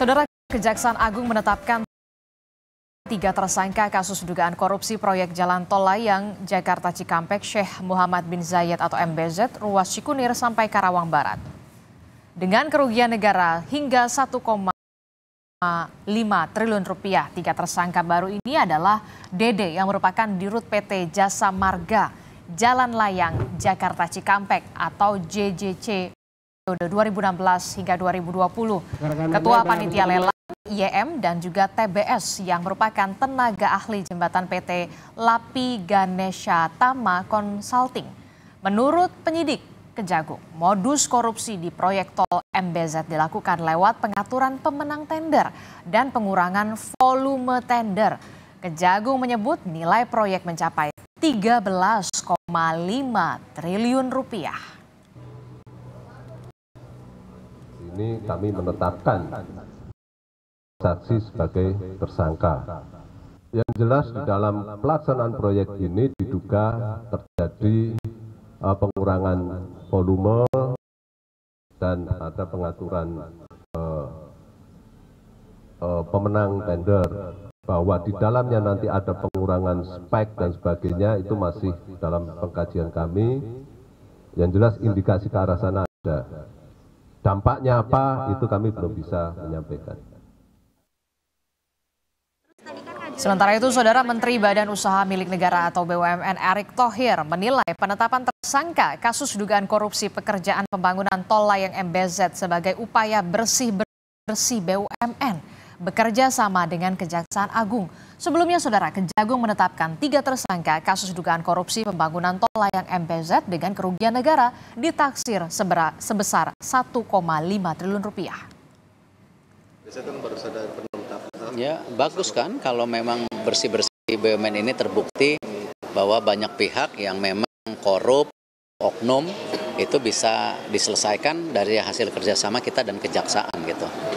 Saudara Kejaksaan Agung menetapkan tiga tersangka kasus dugaan korupsi proyek Jalan Tol Layang Jakarta Cikampek Syekh Muhammad bin Zayed atau MBZ ruas Cikunir sampai Karawang Barat. Dengan kerugian negara hingga 1,5 triliun rupiah, tiga tersangka baru ini adalah DD yang merupakan dirut PT Jasa Marga Jalan Layang Jakarta Cikampek atau JJC periode 2016 hingga 2020. Ketua Panitia Lelang IEM dan juga TBS yang merupakan tenaga ahli jembatan PT Lapi Ganesha Tama Consulting. Menurut penyidik Kejagung, modus korupsi di proyek tol MBZ dilakukan lewat pengaturan pemenang tender dan pengurangan volume tender. Kejagung menyebut nilai proyek mencapai 13,5 triliun rupiah. ini kami menetapkan saksi sebagai tersangka. Yang jelas di dalam pelaksanaan proyek ini diduga terjadi uh, pengurangan volume dan ada pengaturan uh, uh, pemenang tender bahwa di dalamnya nanti ada pengurangan spek dan sebagainya itu masih dalam pengkajian kami. Yang jelas indikasi ke arah sana ada. Dampaknya apa itu kami belum bisa menyampaikan. Sementara itu, Saudara Menteri Badan Usaha Milik Negara atau BUMN Erick Thohir menilai penetapan tersangka kasus dugaan korupsi pekerjaan pembangunan tol layang MBZ sebagai upaya bersih-bersih BUMN bekerja sama dengan Kejaksaan Agung. Sebelumnya, Saudara Kejagung menetapkan tiga tersangka kasus dugaan korupsi pembangunan tol layang MPZ dengan kerugian negara ditaksir sebesar 1,5 triliun rupiah. Kan ya, bagus kan kalau memang bersih-bersih BUMN ini terbukti bahwa banyak pihak yang memang korup, oknum, itu bisa diselesaikan dari hasil kerjasama kita dan kejaksaan gitu.